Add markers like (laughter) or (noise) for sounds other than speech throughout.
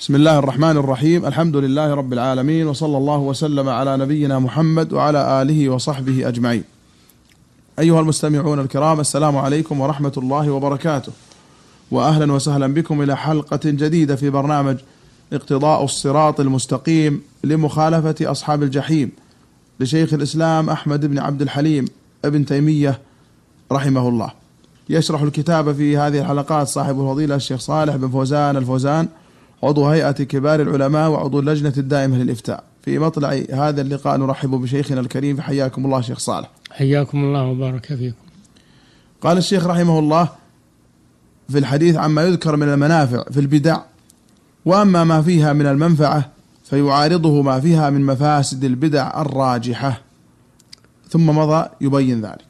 بسم الله الرحمن الرحيم الحمد لله رب العالمين وصلى الله وسلم على نبينا محمد وعلى آله وصحبه أجمعين أيها المستمعون الكرام السلام عليكم ورحمة الله وبركاته وأهلا وسهلا بكم إلى حلقة جديدة في برنامج اقتضاء الصراط المستقيم لمخالفة أصحاب الجحيم لشيخ الإسلام أحمد بن عبد الحليم ابن تيمية رحمه الله يشرح الكتاب في هذه الحلقات صاحب الفضيلة الشيخ صالح بن فوزان الفوزان عضو هيئة كبار العلماء وعضو اللجنة الدائمة للإفتاء في مطلع هذا اللقاء نرحب بشيخنا الكريم فحياكم الله شيخ صالح حياكم الله وبارك فيكم قال الشيخ رحمه الله في الحديث عما يذكر من المنافع في البدع وأما ما فيها من المنفعة فيعارضه ما فيها من مفاسد البدع الراجحة ثم مضى يبين ذلك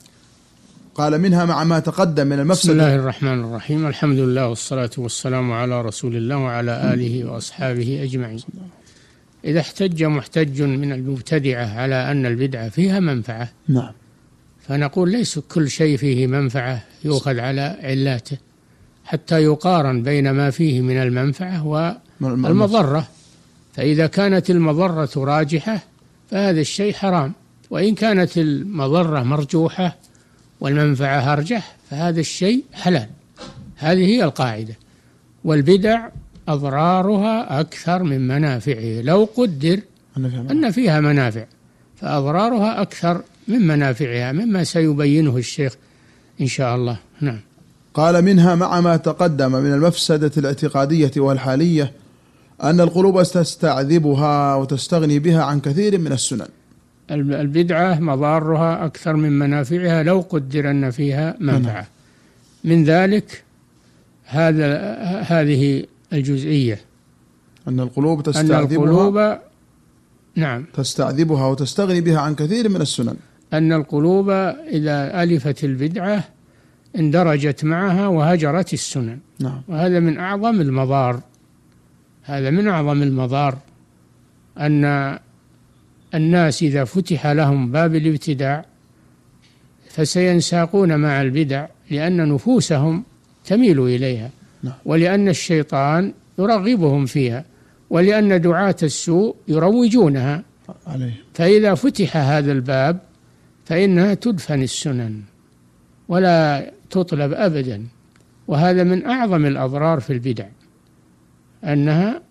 قال منها مع ما تقدم من المفسد بسم الله الرحمن الرحيم الحمد لله والصلاة والسلام على رسول الله وعلى آله وأصحابه أجمعين إذا احتج محتج من المبتدعة على أن البدعة فيها منفعة نعم فنقول ليس كل شيء فيه منفعة يؤخذ على علاته حتى يقارن بين ما فيه من المنفعة والمضرة فإذا كانت المضرة راجحة فهذا الشيء حرام وإن كانت المضرة مرجوحة والمنفعة هرجح فهذا الشيء حلال هذه هي القاعدة والبدع أضرارها أكثر من منافعه لو قدر أن فيها منافع فأضرارها أكثر من منافعها مما سيبينه الشيخ إن شاء الله نعم قال منها مع ما تقدم من المفسدة الاعتقادية والحالية أن القلوب تستعذبها وتستغني بها عن كثير من السنن البدعة مضارها أكثر من منافعها لو قدر أن فيها منفعة نعم. من ذلك هذا هذه الجزئية أن القلوب تستعذبها أن القلوب نعم تستعذبها وتستغني بها عن كثير من السنن أن القلوب إذا ألفت البدعة اندرجت معها وهجرت السنن نعم. وهذا من أعظم المضار هذا من أعظم المضار أن الناس إذا فتح لهم باب الابتداع فسينساقون مع البدع لأن نفوسهم تميل إليها نعم. ولأن الشيطان يرغبهم فيها ولأن دعاة السوء يروجونها فإذا فتح هذا الباب فإنها تدفن السنن ولا تطلب أبدا وهذا من أعظم الأضرار في البدع أنها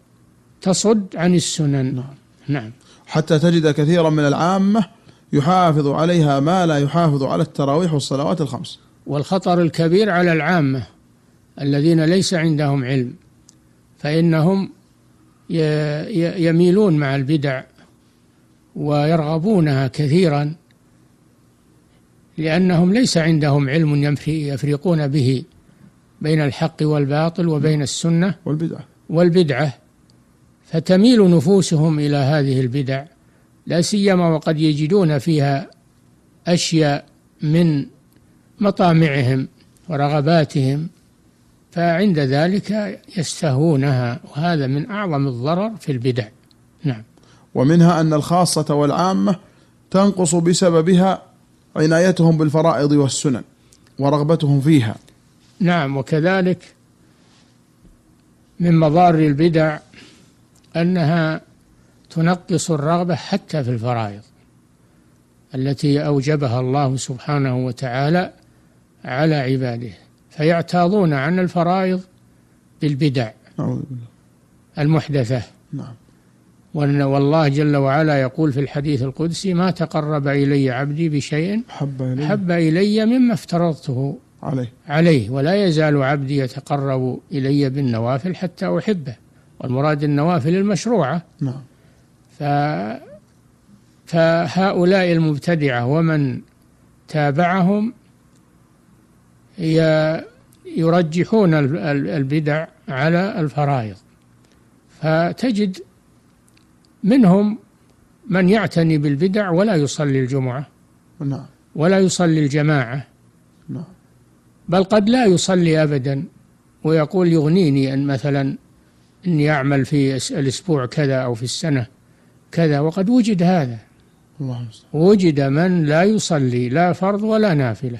تصد عن السنن نعم, نعم. حتى تجد كثيرا من العامة يحافظ عليها ما لا يحافظ على التراويح والصلوات الخمس والخطر الكبير على العامة الذين ليس عندهم علم فإنهم يميلون مع البدع ويرغبونها كثيرا لأنهم ليس عندهم علم يفرقون به بين الحق والباطل وبين السنة والبدعة والبدعة فتميل نفوسهم إلى هذه البدع لا سيما وقد يجدون فيها أشياء من مطامعهم ورغباتهم فعند ذلك يستهونها وهذا من أعظم الضرر في البدع نعم ومنها أن الخاصة والعامة تنقص بسببها عنايتهم بالفرائض والسنن ورغبتهم فيها نعم وكذلك من مضار البدع أنها تنقص الرغبة حتى في الفرائض التي أوجبها الله سبحانه وتعالى على عباده فيعتاضون عن الفرائض بالبدع المحدثة نعم والله جل وعلا يقول في الحديث القدسي ما تقرب إلي عبدي بشيء حب إلي, إلي مما افترضته عليه عليه ولا يزال عبدي يتقرب إلي بالنوافل حتى أحبه والمراد النوافل المشروعة نعم ف فهؤلاء المبتدعة ومن تابعهم يرجحون البدع على الفرائض فتجد منهم من يعتني بالبدع ولا يصلي الجمعة نعم ولا يصلي الجماعة نعم بل قد لا يصلي أبدا ويقول يغنيني أن مثلا إني أعمل في الأسبوع كذا أو في السنة كذا وقد وجد هذا الله وجد من لا يصلي لا فرض ولا نافلة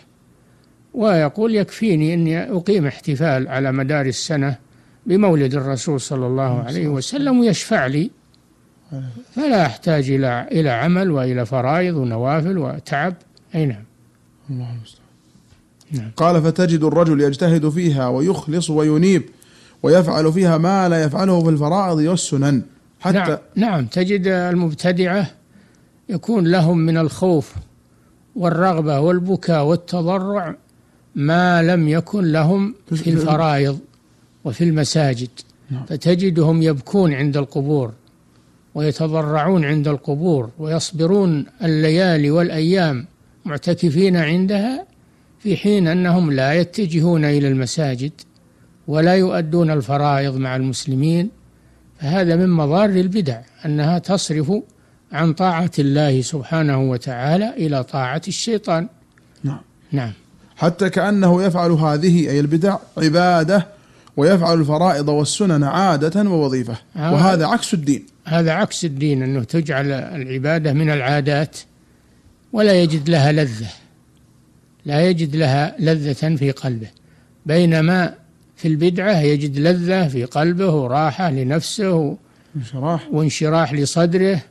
ويقول يكفيني أني أقيم احتفال على مدار السنة بمولد الرسول صلى الله عليه وسلم ويشفع لي فلا أحتاج إلى إلى عمل وإلى فرائض ونوافل وتعب أي نعم الله نعم. قال فتجد الرجل يجتهد فيها ويخلص وينيب ويفعل فيها ما لا يفعله في الفرائض والسنن حتى نعم, نعم تجد المبتدعة يكون لهم من الخوف والرغبة والبكاء والتضرع ما لم يكن لهم في الفرائض وفي المساجد نعم. فتجدهم يبكون عند القبور ويتضرعون عند القبور ويصبرون الليالي والأيام معتكفين عندها في حين أنهم لا يتجهون إلى المساجد ولا يؤدون الفرائض مع المسلمين فهذا من مضار البدع أنها تصرف عن طاعة الله سبحانه وتعالى إلى طاعة الشيطان نعم نعم حتى كأنه يفعل هذه أي البدع عبادة ويفعل الفرائض والسنن عادة ووظيفة آه، وهذا عكس الدين هذا عكس الدين أنه تجعل العبادة من العادات ولا يجد لها لذة لا يجد لها لذة في قلبه بينما في البدعة يجد لذة في قلبه وراحة لنفسه انشراح وانشراح لصدره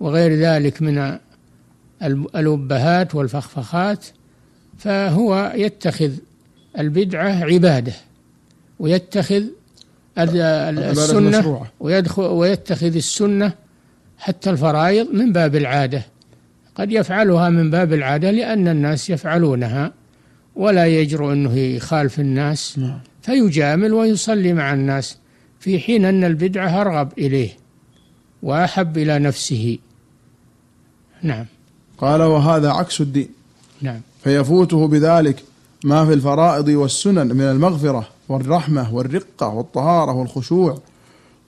وغير ذلك من الوبهات والفخفخات فهو يتخذ البدعة عبادة ويتخذ السنة ويدخل ويتخذ السنة حتى الفرائض من باب العادة قد يفعلها من باب العادة لأن الناس يفعلونها ولا يجرؤ أنه يخالف الناس نعم. فيجامل ويصلي مع الناس في حين أن البدعة أرغب إليه وأحب إلى نفسه نعم قال وهذا عكس الدين نعم فيفوته بذلك ما في الفرائض والسنن من المغفرة والرحمة والرقة والطهارة والخشوع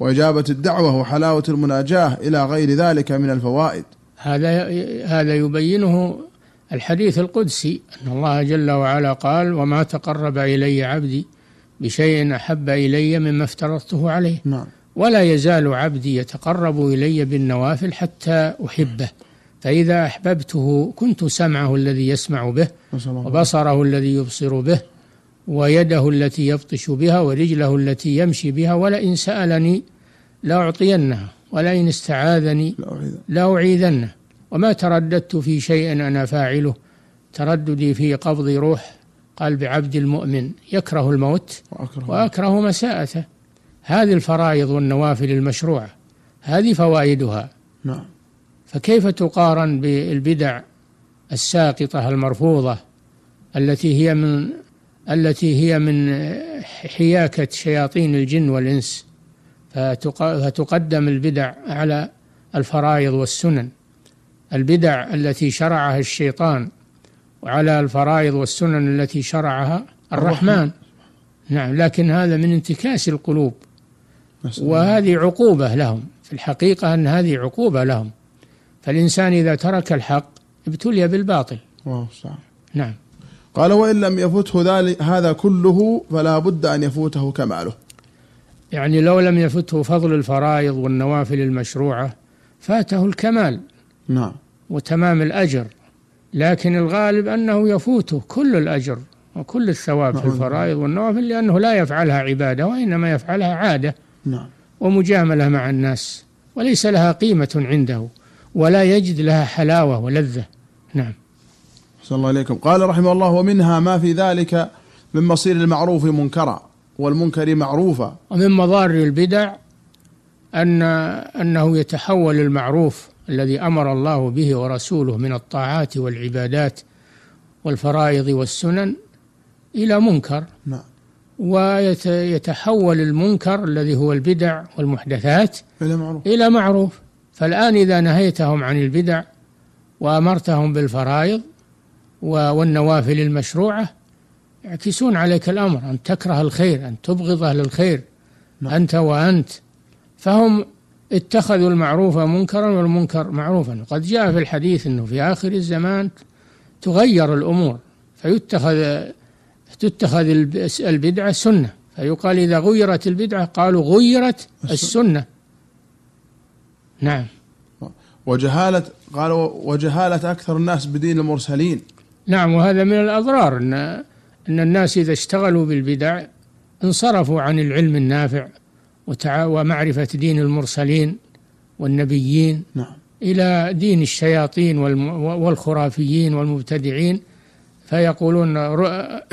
وإجابة الدعوة وحلاوة المناجاة إلى غير ذلك من الفوائد هذا هذا يبينه الحديث القدسي أن الله جل وعلا قال وما تقرب إلي عبدي بشيء أحب إلي مما افترضته عليه نعم. ولا يزال عبدي يتقرب إلي بالنوافل حتى أحبه فإذا أحببته كنت سمعه الذي يسمع به وبصره الذي يبصر به ويده التي يبطش بها ورجله التي يمشي بها ولئن سألني لأعطينه ولئن استعاذني لأعيذنه وما ترددت في شيء أنا فاعله ترددي في قبض روح قال بعبد المؤمن يكره الموت وأكره, وأكره مساءته هذه الفرائض والنوافل المشروعة هذه فوائدها نعم فكيف تقارن بالبدع الساقطة المرفوضة التي هي من التي هي من حياكة شياطين الجن والإنس فتقدم البدع على الفرائض والسنن البدع التي شرعها الشيطان وعلى الفرائض والسنن التي شرعها الرحمن نعم لكن هذا من انتكاس القلوب وهذه عقوبة لهم في الحقيقة أن هذه عقوبة لهم فالإنسان إذا ترك الحق ابتلي بالباطل نعم قال وإن لم يفته ذلك هذا كله فلا بد أن يفوته كماله يعني لو لم يفته فضل الفرائض والنوافل المشروعة فاته الكمال نعم وتمام الأجر لكن الغالب أنه يفوته كل الأجر وكل الثواب في نعم. الفرائض والنوافل لأنه لا يفعلها عبادة وإنما يفعلها عادة نعم. ومجاملة مع الناس وليس لها قيمة عنده ولا يجد لها حلاوة ولذة نعم صلى الله عليكم قال رحمه الله ومنها ما في ذلك من مصير المعروف منكرا والمنكر معروفا ومن مضار البدع أن أنه يتحول المعروف الذي امر الله به ورسوله من الطاعات والعبادات والفرائض والسنن الى منكر نعم ويتحول المنكر الذي هو البدع والمحدثات إلى معروف إلى معروف فالآن إذا نهيتهم عن البدع وأمرتهم بالفرائض والنوافل المشروعة يعكسون عليك الأمر أن تكره الخير أن تبغض أهل الخير نعم. أنت وأنت فهم اتخذوا المعروف منكرا والمنكر معروفا قد جاء في الحديث أنه في آخر الزمان تغير الأمور فيتخذ تتخذ البدعة سنة فيقال إذا غيرت البدعة قالوا غيرت السنة نعم وجهالة قالوا وجهالة أكثر الناس بدين المرسلين نعم وهذا من الأضرار أن أن الناس إذا اشتغلوا بالبدع انصرفوا عن العلم النافع ومعرفة دين المرسلين والنبيين نعم. إلى دين الشياطين والخرافيين والمبتدعين فيقولون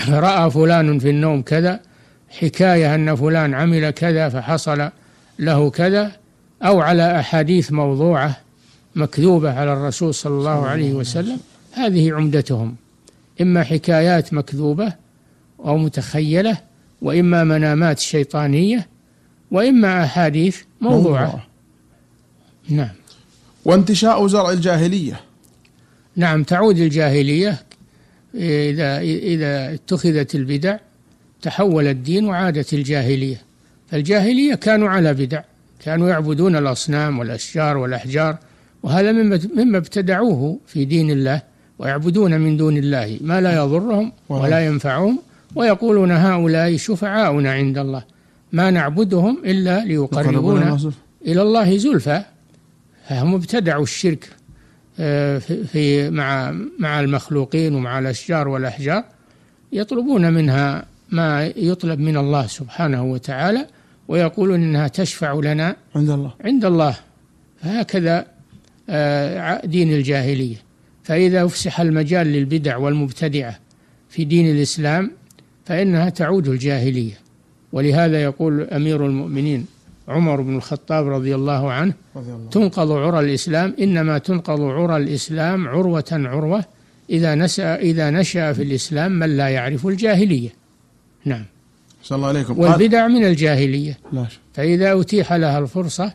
رأى فلان في النوم كذا حكاية أن فلان عمل كذا فحصل له كذا أو على أحاديث موضوعة مكذوبة على الرسول صلى الله عليه وسلم هذه عمدتهم إما حكايات مكذوبة أو متخيلة وإما منامات شيطانية وإما أحاديث موضوعة موضوع. نعم وانتشاء زرع الجاهلية نعم تعود الجاهلية إذا إذا اتخذت البدع تحول الدين وعادت الجاهلية فالجاهلية كانوا على بدع كانوا يعبدون الأصنام والأشجار والأحجار وهذا مما مما ابتدعوه في دين الله ويعبدون من دون الله ما لا يضرهم ولا ينفعهم ويقولون هؤلاء شفعاؤنا عند الله ما نعبدهم إلا ليقربونا إلى الله زلفى فهم ابتدعوا الشرك آه، في مع مع المخلوقين ومع الأشجار والأحجار يطلبون منها ما يطلب من الله سبحانه وتعالى ويقولون انها تشفع لنا عند الله عند الله فهكذا آه، دين الجاهليه فاذا افسح المجال للبدع والمبتدعه في دين الاسلام فانها تعود الجاهليه ولهذا يقول أمير المؤمنين عمر بن الخطاب رضي الله عنه رضي الله. تنقض عرى الإسلام إنما تنقض عرى الإسلام عروة عروة إذا نشأ إذا نشأ في الإسلام من لا يعرف الجاهلية نعم صلى الله عليكم والبدع من الجاهلية فإذا أتيح لها الفرصة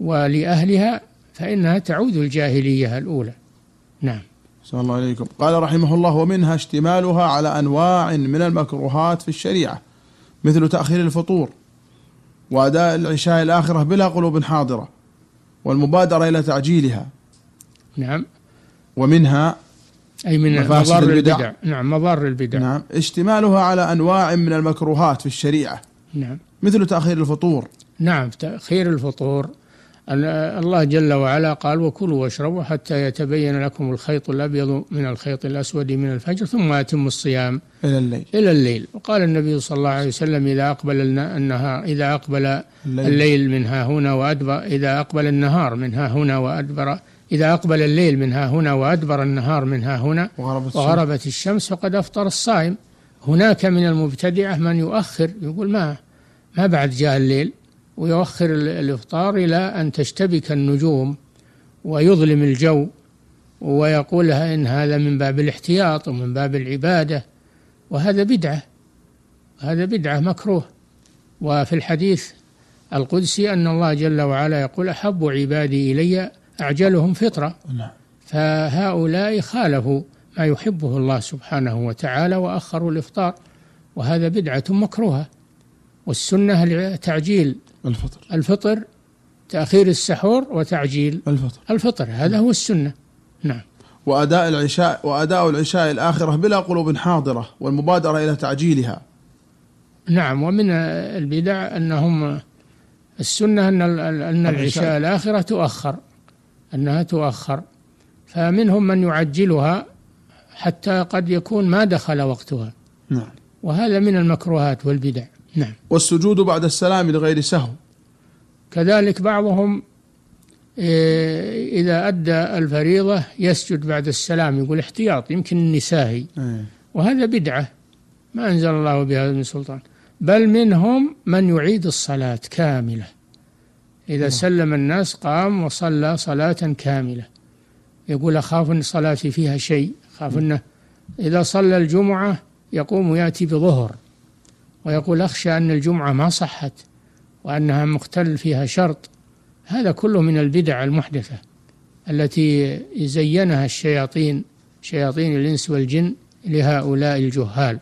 ولأهلها فإنها تعود الجاهلية الأولى نعم صلى الله عليكم قال رحمه الله ومنها اشتمالها على أنواع من المكروهات في الشريعة مثل تأخير الفطور وأداء العشاء الآخرة بلا قلوب حاضرة والمبادرة إلى تعجيلها نعم ومنها أي من مضار البدع. البدع نعم مضار البدع نعم اشتمالها على أنواع من المكروهات في الشريعة نعم مثل تأخير الفطور نعم تأخير الفطور الله جل وعلا قال وكلوا واشربوا حتى يتبين لكم الخيط الأبيض من الخيط الأسود من الفجر ثم يتم الصيام إلى الليل إلى الليل وقال النبي صلى الله عليه وسلم إذا أقبل النهار إذا أقبل الليل, الليل من ها هنا وأدبر إذا أقبل النهار من ها هنا وأدبر إذا أقبل الليل من ها هنا وأدبر النهار من ها هنا وغربت, وغربت الشمس فقد أفطر الصائم هناك من المبتدعة من يؤخر يقول ما ما بعد جاء الليل ويؤخر الإفطار إلى أن تشتبك النجوم ويظلم الجو ويقول إن هذا من باب الاحتياط ومن باب العبادة وهذا بدعة هذا بدعة مكروه وفي الحديث القدسي أن الله جل وعلا يقول أحب عبادي إلي أعجلهم فطرة نعم. فهؤلاء خالفوا ما يحبه الله سبحانه وتعالى وأخروا الإفطار وهذا بدعة مكروهة والسنة تعجيل الفطر الفطر تأخير السحور وتعجيل الفطر الفطر هذا نعم. هو السنة نعم وأداء العشاء وأداء العشاء الآخرة بلا قلوب حاضرة والمبادرة إلى تعجيلها نعم ومن البدع أنهم السنة أن أن العشاء الآخرة تؤخر أنها تؤخر فمنهم من يعجلها حتى قد يكون ما دخل وقتها نعم وهذا من المكروهات والبدع نعم والسجود بعد السلام لغير سهو كذلك بعضهم آه، إذا أدى الفريضة يسجد بعد السلام يقول احتياط يمكن النساهي إيه. وهذا بدعة ما أنزل الله بها من سلطان بل منهم من يعيد الصلاة كاملة إذا نعم. سلم الناس قام وصلى صلاة كاملة يقول أخاف أن صلاتي فيها شيء أخاف نعم. أنه إذا صلى الجمعة يقوم يأتي بظهر ويقول أخشى أن الجمعة ما صحت وأنها مختل فيها شرط هذا كله من البدع المحدثة التي زينها الشياطين شياطين الإنس والجن لهؤلاء الجهال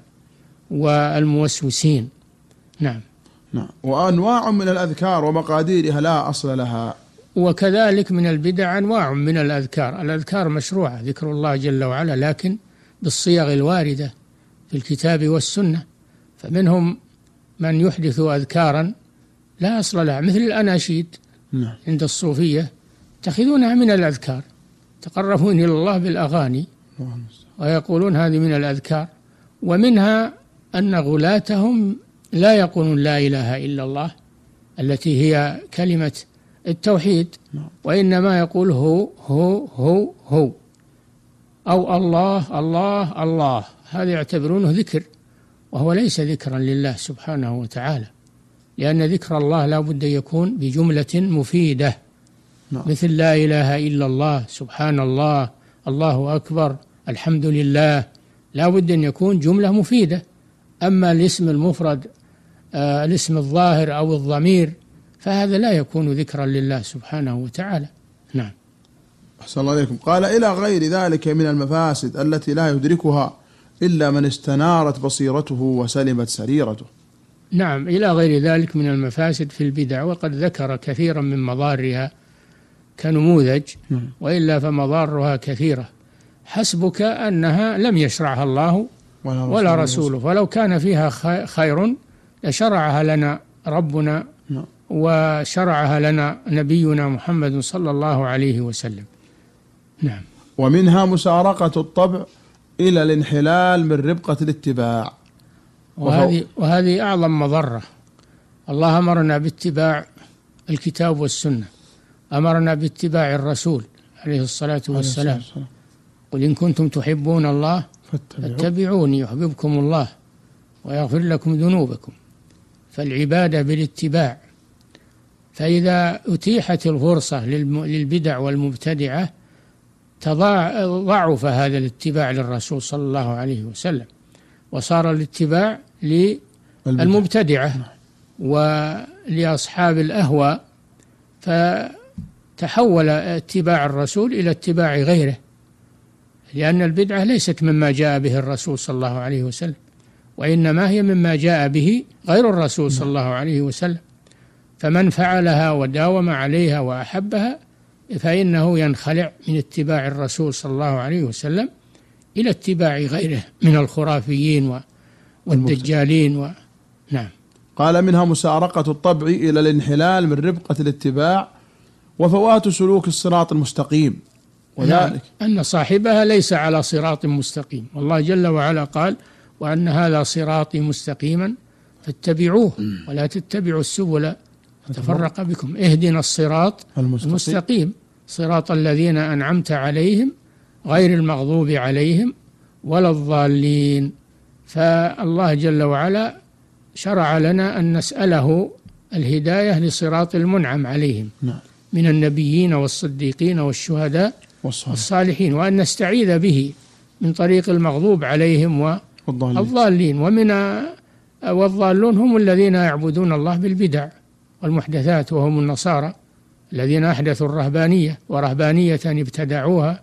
والموسوسين نعم نعم وأنواع من الأذكار ومقاديرها لا أصل لها وكذلك من البدع أنواع من الأذكار الأذكار مشروعة ذكر الله جل وعلا لكن بالصيغ الواردة في الكتاب والسنة فمنهم من يحدث أذكارا لا أصل لها مثل الأناشيد نعم. عند الصوفية يتخذونها من الأذكار تقربون إلى الله بالأغاني ويقولون هذه من الأذكار ومنها أن غلاتهم لا يقولون لا إله إلا الله التي هي كلمة التوحيد نعم. وإنما يقول هو هو هو هو أو الله الله الله هذا يعتبرونه ذكر وهو ليس ذكرا لله سبحانه وتعالى لأن ذكر الله لا بد يكون بجملة مفيدة نعم. مثل لا إله إلا الله سبحان الله الله أكبر الحمد لله لا بد أن يكون جملة مفيدة أما الاسم المفرد آه الاسم الظاهر أو الضمير فهذا لا يكون ذكرا لله سبحانه وتعالى نعم أحسن الله عليكم قال إلى غير ذلك من المفاسد التي لا يدركها إلا من استنارت بصيرته وسلمت سريرته نعم إلى غير ذلك من المفاسد في البدع وقد ذكر كثيرا من مضارها كنموذج نعم. وإلا فمضارها كثيرة حسبك أنها لم يشرعها الله ولا, ولا رسوله ولو كان فيها خير لشرعها لنا ربنا نعم. وشرعها لنا نبينا محمد صلى الله عليه وسلم نعم ومنها مسارقة الطبع إلى الانحلال من ربقة الاتباع وهذه وهذه أعظم مضرة الله أمرنا باتباع الكتاب والسنة أمرنا باتباع الرسول عليه الصلاة والسلام عليه الصلاة. قل إن كنتم تحبون الله فاتبعوني يحببكم الله ويغفر لكم ذنوبكم فالعبادة بالاتباع فإذا أتيحت الفرصة للبدع والمبتدعة ضعف هذا الاتباع للرسول صلى الله عليه وسلم وصار الاتباع للمبتدعة ولأصحاب الأهوى فتحول اتباع الرسول إلى اتباع غيره لأن البدعة ليست مما جاء به الرسول صلى الله عليه وسلم وإنما هي مما جاء به غير الرسول صلى الله عليه وسلم فمن فعلها وداوم عليها وأحبها فإنه ينخلع من اتباع الرسول صلى الله عليه وسلم إلى اتباع غيره من الخرافيين والدجالين و... نعم قال منها مسارقة الطبع إلى الانحلال من ربقة الاتباع وفوات سلوك الصراط المستقيم وذلك نعم. أن صاحبها ليس على صراط مستقيم والله جل وعلا قال وأن هذا صراطي مستقيما فاتبعوه ولا تتبعوا السبل تفرق بكم اهدنا الصراط المستقيم, المستقيم صراط الذين أنعمت عليهم غير المغضوب عليهم ولا الضالين فالله جل وعلا شرع لنا أن نسأله الهداية لصراط المنعم عليهم نعم. من النبيين والصديقين والشهداء والصالحين وأن نستعيذ به من طريق المغضوب عليهم والضالين ومن والضالون هم الذين يعبدون الله بالبدع والمحدثات وهم النصارى الذين أحدثوا الرهبانية ورهبانية ابتدعوها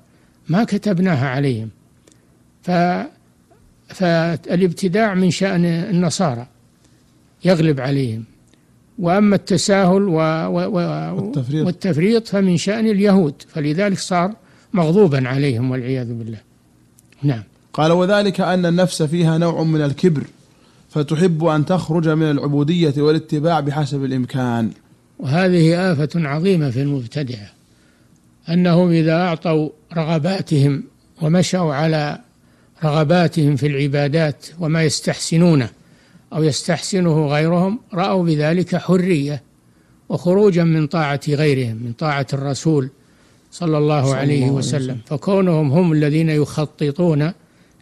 ما كتبناها عليهم ف فالابتداع من شأن النصارى يغلب عليهم وأما التساهل و... و... و... والتفريط. والتفريط فمن شأن اليهود فلذلك صار مغضوبا عليهم والعياذ بالله نعم قال وذلك أن النفس فيها نوع من الكبر فتحب أن تخرج من العبودية والاتباع بحسب الإمكان وهذه آفة عظيمة في المبتدعة أنهم إذا أعطوا رغباتهم ومشوا على رغباتهم في العبادات وما يستحسنونه أو يستحسنه غيرهم رأوا بذلك حرية وخروجا من طاعة غيرهم من طاعة الرسول صلى الله, صلى الله عليه وسلم فكونهم هم الذين يخططون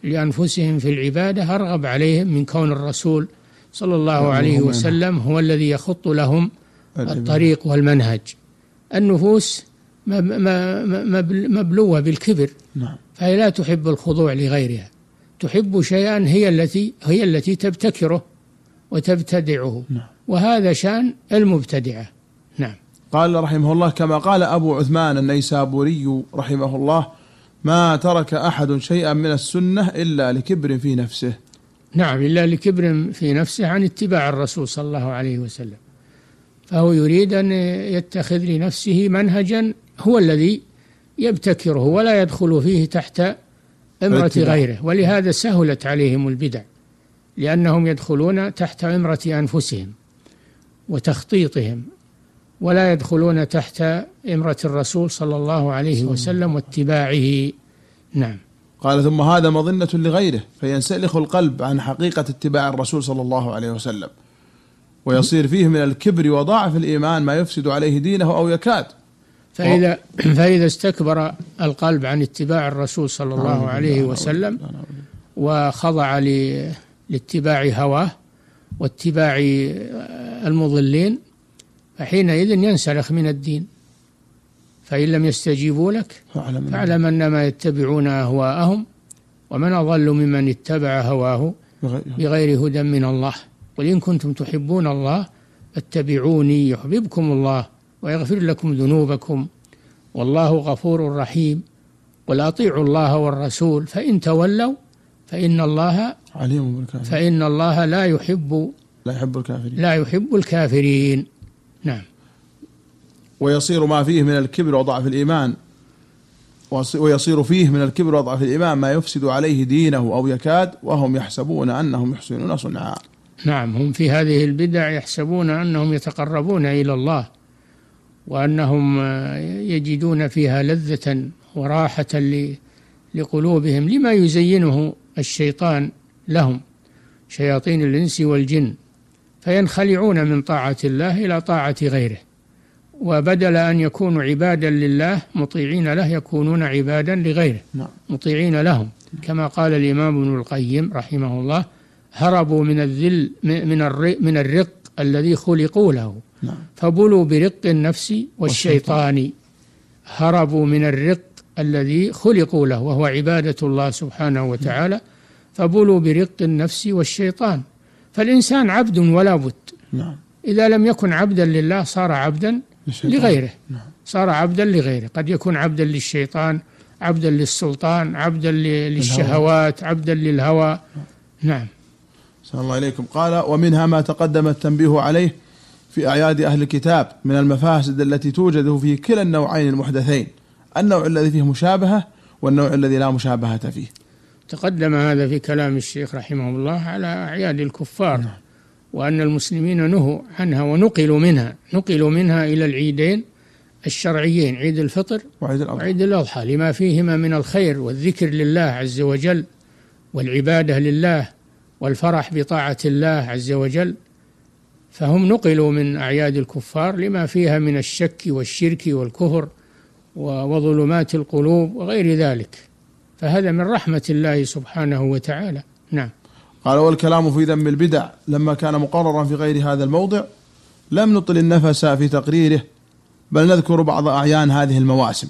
لأنفسهم في العبادة أرغب عليهم من كون الرسول صلى الله عليه وسلم هو الذي يخط لهم الطريق والمنهج النفوس مبلوة بالكبر نعم. فهي لا تحب الخضوع لغيرها تحب شيئا هي التي هي التي تبتكره وتبتدعه نعم. وهذا شأن المبتدعة نعم قال رحمه الله كما قال أبو عثمان النيسابوري رحمه الله ما ترك أحد شيئا من السنة إلا لكبر في نفسه نعم إلا لكبر في نفسه عن اتباع الرسول صلى الله عليه وسلم فهو يريد أن يتخذ لنفسه منهجا هو الذي يبتكره ولا يدخل فيه تحت امرة غيره ولهذا سهلت عليهم البدع لأنهم يدخلون تحت امرة أنفسهم وتخطيطهم ولا يدخلون تحت إمرة الرسول صلى الله عليه وسلم واتباعه نعم قال ثم هذا مظنة لغيره فينسلخ القلب عن حقيقة اتباع الرسول صلى الله عليه وسلم ويصير فيه من الكبر وضعف الإيمان ما يفسد عليه دينه أو يكاد فإذا (clears throat) فإذا استكبر القلب عن اتباع الرسول صلى الله نعم. عليه نعم. وسلم نعم. وخضع لاتباع هواه واتباع المضلين فحينئذ ينسلخ من الدين فإن لم يستجيبوا لك فاعلم أنما يتبعون أهواءهم ومن أضل ممن اتبع هواه بغير هدى من الله قل إن كنتم تحبون الله فاتبعوني يحببكم الله ويغفر لكم ذنوبكم والله غفور رحيم قل أطيعوا الله والرسول فإن تولوا فإن الله عليم بالكافرين فإن الله لا يحب لا يحب الكافرين لا يحب الكافرين نعم ويصير ما فيه من الكبر وضعف الإيمان ويصير فيه من الكبر وضعف الإيمان ما يفسد عليه دينه أو يكاد وهم يحسبون أنهم يحسنون صنعا نعم هم في هذه البدع يحسبون أنهم يتقربون إلى الله وأنهم يجدون فيها لذة وراحة لقلوبهم لما يزينه الشيطان لهم شياطين الإنس والجن فينخلعون من طاعة الله إلى طاعة غيره وبدل أن يكونوا عبادا لله مطيعين له يكونون عبادا لغيره نعم. مطيعين لهم كما قال الإمام ابن القيم رحمه الله هربوا من الذل من من الرق الذي خلقوا له نعم. فبلوا برق النفس والشيطان هربوا من الرق الذي خلقوا له وهو عبادة الله سبحانه وتعالى نعم. فبلوا برق النفس والشيطان فالإنسان عبد ولا بد نعم. إذا لم يكن عبدا لله صار عبدا لغيره نعم. صار عبدا لغيره قد يكون عبدا للشيطان عبدا للسلطان عبدا للشهوات عبدا للهوى نعم. نعم صلى الله عليكم قال ومنها ما تقدم التنبيه عليه في أعياد أهل الكتاب من المفاسد التي توجد في كلا النوعين المحدثين النوع الذي فيه مشابهة والنوع الذي لا مشابهة فيه تقدم هذا في كلام الشيخ رحمه الله على أعياد الكفار نعم. وأن المسلمين نهوا عنها ونقلوا منها نقلوا منها إلى العيدين الشرعيين عيد الفطر وعيد الأضحى, وعيد الأضحى لما فيهما من الخير والذكر لله عز وجل والعبادة لله والفرح بطاعة الله عز وجل فهم نقلوا من أعياد الكفار لما فيها من الشك والشرك والكفر وظلمات القلوب وغير ذلك فهذا من رحمة الله سبحانه وتعالى نعم قال والكلام في ذم البدع لما كان مقررا في غير هذا الموضع لم نطل النفس في تقريره بل نذكر بعض أعيان هذه المواسم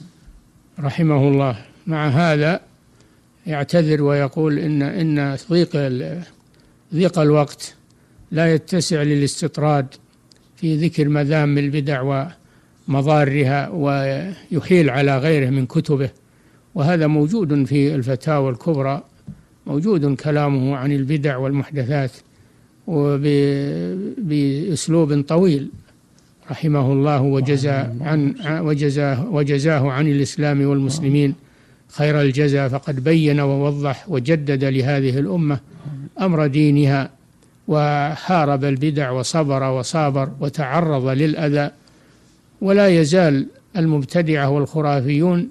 رحمه الله مع هذا يعتذر ويقول إن إن ضيق ضيق الوقت لا يتسع للاستطراد في ذكر مذام البدع ومضارها ويحيل على غيره من كتبه وهذا موجود في الفتاوى الكبرى موجود كلامه عن البدع والمحدثات وبأسلوب طويل رحمه الله وجزا عن وجزاه وجزاه عن الإسلام والمسلمين آه. خير الجزاء فقد بين ووضح وجدد لهذه الأمة أمر دينها وحارب البدع وصبر وصابر وتعرض للأذى ولا يزال المبتدعة والخرافيون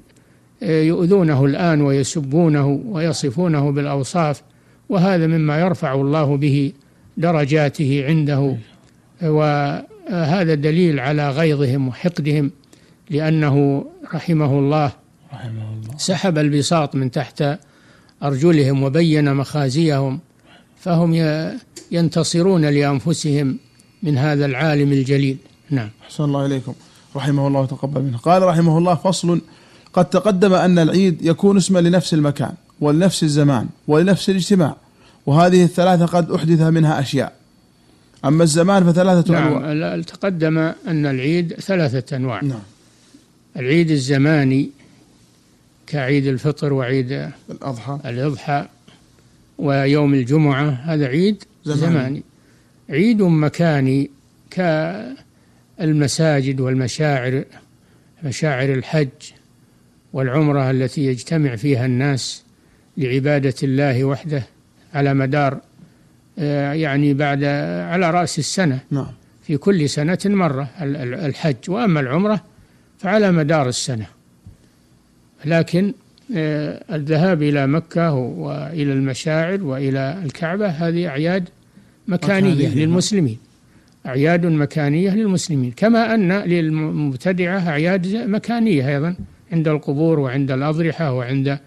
يؤذونه الآن ويسبونه ويصفونه بالأوصاف وهذا مما يرفع الله به درجاته عنده وهذا دليل على غيظهم وحقدهم لأنه رحمه الله رحمه الله سحب البساط من تحت أرجلهم وبين مخازيهم فهم ينتصرون لأنفسهم من هذا العالم الجليل نعم أحسن الله إليكم رحمه الله وتقبل منه قال رحمه الله فصل قد تقدم أن العيد يكون اسما لنفس المكان ولنفس الزمان ولنفس الاجتماع وهذه الثلاثة قد أحدث منها أشياء أما الزمان فثلاثة نعم أنواع تقدم أن العيد ثلاثة أنواع نعم العيد الزماني كعيد الفطر وعيد الأضحى الأضحى ويوم الجمعة هذا عيد زماني, زماني. عيد مكاني كالمساجد والمشاعر مشاعر الحج والعمرة التي يجتمع فيها الناس لعبادة الله وحده على مدار آه، يعني بعد على رأس السنة نعم في كل سنة مرة الحج وأما العمرة فعلى مدار السنة لكن آه، الذهاب إلى مكة وإلى المشاعر وإلى الكعبة هذه أعياد مكانية للمسلمين أعياد مكانية للمسلمين كما أن للمبتدعة أعياد مكانية أيضا عند القبور وعند الأضرحة وعند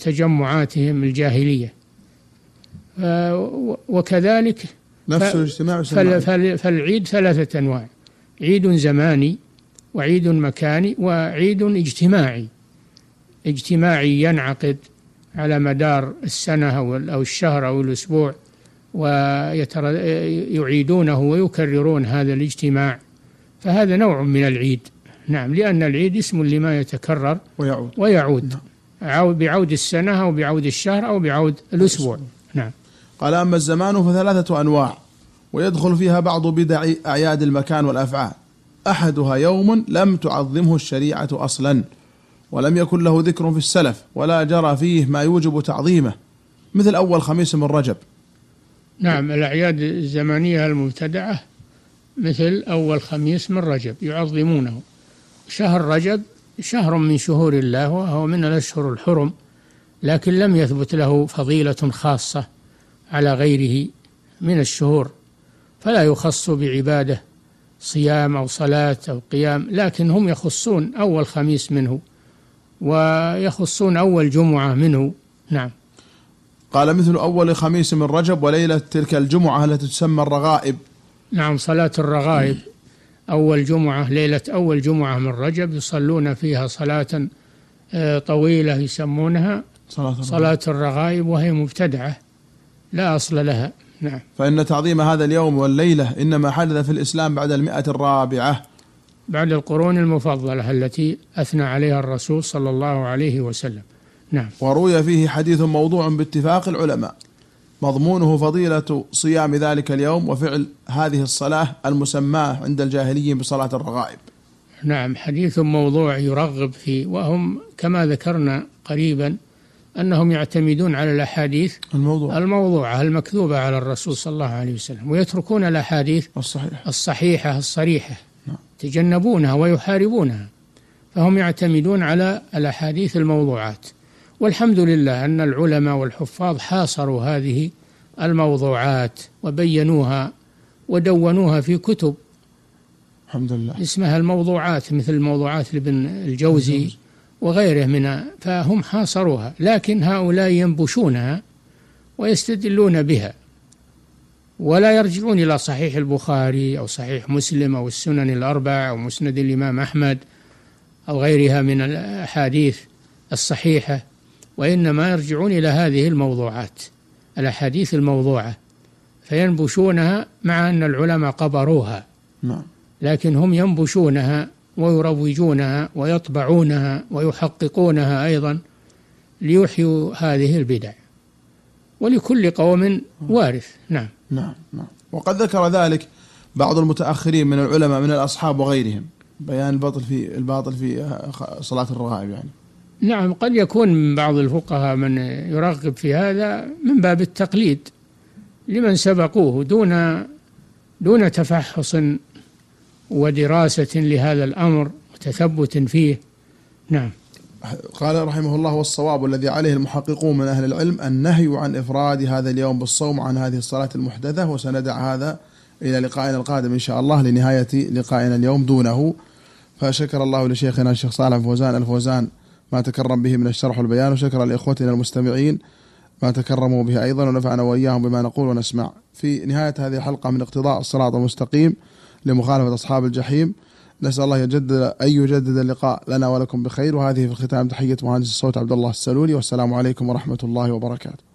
تجمعاتهم الجاهلية وكذلك نفس الاجتماع فالعيد ثلاثة أنواع عيد زماني وعيد مكاني وعيد اجتماعي اجتماعي ينعقد على مدار السنة أو الشهر أو الأسبوع ويعيدونه ويكررون هذا الاجتماع فهذا نوع من العيد نعم لأن العيد اسم لما يتكرر ويعود ويعود نعم. بعود السنة أو بعود الشهر أو بعود الأسبوع نعم قال أما الزمان فثلاثة أنواع ويدخل فيها بعض بدع أعياد المكان والأفعال أحدها يوم لم تعظمه الشريعة أصلا ولم يكن له ذكر في السلف ولا جرى فيه ما يوجب تعظيمه مثل أول خميس من رجب نعم الأعياد الزمنية المبتدعة مثل أول خميس من رجب يعظمونه شهر رجب شهر من شهور الله وهو من الأشهر الحرم لكن لم يثبت له فضيلة خاصة على غيره من الشهور فلا يخص بعبادة صيام أو صلاة أو قيام لكن هم يخصون أول خميس منه ويخصون أول جمعة منه نعم قال مثل أول خميس من رجب وليلة تلك الجمعة التي تسمى الرغائب نعم صلاة الرغائب أول جمعة ليلة أول جمعة من رجب يصلون فيها صلاة آه، طويلة يسمونها صلاة, صلاة الرغائب وهي مبتدعة لا أصل لها نعم فإن تعظيم هذا اليوم والليلة إنما حدث في الإسلام بعد المئة الرابعة بعد القرون المفضلة التي أثنى عليها الرسول صلى الله عليه وسلم نعم وروي فيه حديث موضوع باتفاق العلماء مضمونه فضيلة صيام ذلك اليوم وفعل هذه الصلاة المسماة عند الجاهليين بصلاة الرغائب. نعم حديث موضوع يرغب فيه وهم كما ذكرنا قريبا أنهم يعتمدون على الأحاديث الموضوع الموضوعة المكذوبة على الرسول صلى الله عليه وسلم ويتركون الأحاديث الصحيحة الصحيحة الصريحة نعم. يتجنبونها ويحاربونها فهم يعتمدون على الأحاديث الموضوعات والحمد لله أن العلماء والحفاظ حاصروا هذه الموضوعات وبينوها ودونوها في كتب الحمد لله اسمها الموضوعات مثل موضوعات لابن الجوزي وغيره من فهم حاصروها لكن هؤلاء ينبشونها ويستدلون بها ولا يرجعون إلى صحيح البخاري أو صحيح مسلم أو السنن الأربع أو مسند الإمام أحمد أو غيرها من الأحاديث الصحيحة وإنما يرجعون إلى هذه الموضوعات الأحاديث الموضوعة فينبشونها مع أن العلماء قبروها نعم. لكن هم ينبشونها ويروجونها ويطبعونها ويحققونها أيضا ليحيوا هذه البدع ولكل قوم وارث نعم نعم نعم وقد ذكر ذلك بعض المتأخرين من العلماء من الأصحاب وغيرهم بيان الباطل في الباطل في صلاة الرغائب يعني نعم قد يكون من بعض الفقهاء من يرغب في هذا من باب التقليد لمن سبقوه دون دون تفحص ودراسة لهذا الأمر وتثبت فيه نعم قال رحمه الله والصواب الذي عليه المحققون من أهل العلم النهي عن إفراد هذا اليوم بالصوم عن هذه الصلاة المحدثة وسندع هذا إلى لقائنا القادم إن شاء الله لنهاية لقائنا اليوم دونه فشكر الله لشيخنا الشيخ صالح الفوزان الفوزان ما تكرم به من الشرح والبيان وشكرا لإخوتنا المستمعين ما تكرموا به أيضا ونفعنا وإياهم بما نقول ونسمع في نهاية هذه الحلقة من اقتضاء الصراط المستقيم لمخالفة أصحاب الجحيم نسأل الله يجدد أن يجدد اللقاء لنا ولكم بخير وهذه في الختام تحية مهندس الصوت عبد الله السلولي والسلام عليكم ورحمة الله وبركاته